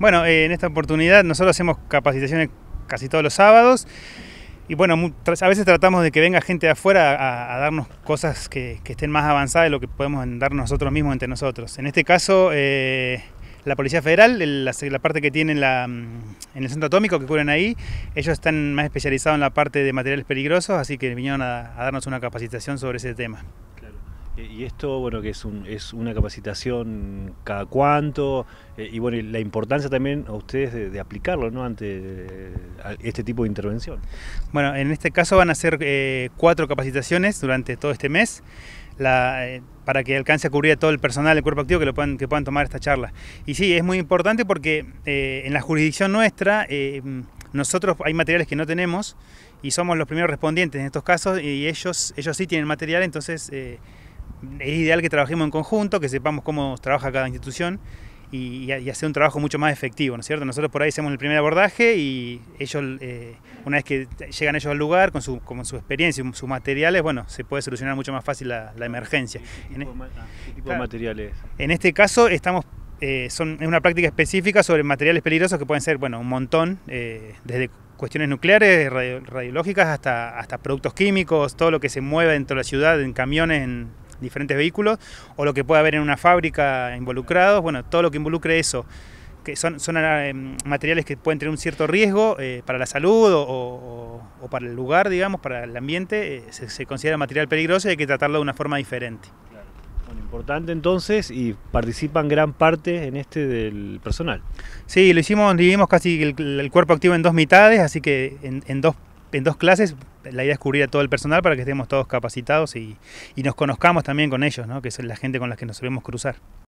Bueno, eh, en esta oportunidad nosotros hacemos capacitaciones casi todos los sábados y bueno, a veces tratamos de que venga gente de afuera a, darnos cosas que, estén más avanzadas de lo que podemos dar nosotros mismos entre nosotros. En este caso, eh, la Policía Federal, la, parte que tiene mm, en el centro atómico que cubren ahí, ellos están más especializados en la parte de materiales peligrosos, así que vinieron a darnos una capacitación sobre ese tema. Eh, y esto, bueno, que es, es una capacitación cada cuánto, eh, y bueno, la importancia también a ustedes de, aplicarlo, ¿no? Ante eh, este tipo de intervención. Bueno, en este caso van a ser cuatro capacitaciones durante todo este mes. La, para que alcance a cubrir a todo el personal del cuerpo activo que, lo puedan, que puedan tomar esta charla. Y sí, es muy importante porque en la jurisdicción nuestra nosotros hay materiales que no tenemos y somos los primeros respondientes en estos casos y ellos, ellos sí tienen material, entonces es ideal que trabajemos en conjunto, que sepamos cómo trabaja cada institución y, hacer un trabajo mucho más efectivo, ¿no es cierto? Nosotros por ahí hacemos el primer abordaje y ellos, eh, una vez que llegan ellos al lugar con su, con su experiencia y sus materiales, bueno, se puede solucionar mucho más fácil la, emergencia. Ah, ¿Qué tipo, de, materiales? En este caso estamos eh, son, es una práctica específica sobre materiales peligrosos que pueden ser, bueno, un montón, eh, desde cuestiones nucleares, radiológicas, hasta, hasta productos químicos, todo lo que se mueve dentro de la ciudad, en camiones, en, diferentes vehículos, o lo que puede haber en una fábrica involucrados, bueno, todo lo que involucre eso, que son, son eh, materiales que pueden tener un cierto riesgo eh, para la salud o, para el lugar, digamos, para el ambiente, eh, se, considera material peligroso y hay que tratarlo de una forma diferente. Claro. importante entonces y participan gran parte en este del personal. Sí, lo hicimos, dividimos casi el, cuerpo activo en dos mitades, así que en, en dos en dos clases. La idea es cubrir a todo el personal para que estemos todos capacitados y, nos conozcamos también con ellos, ¿no? que es la gente con la que nos solemos cruzar.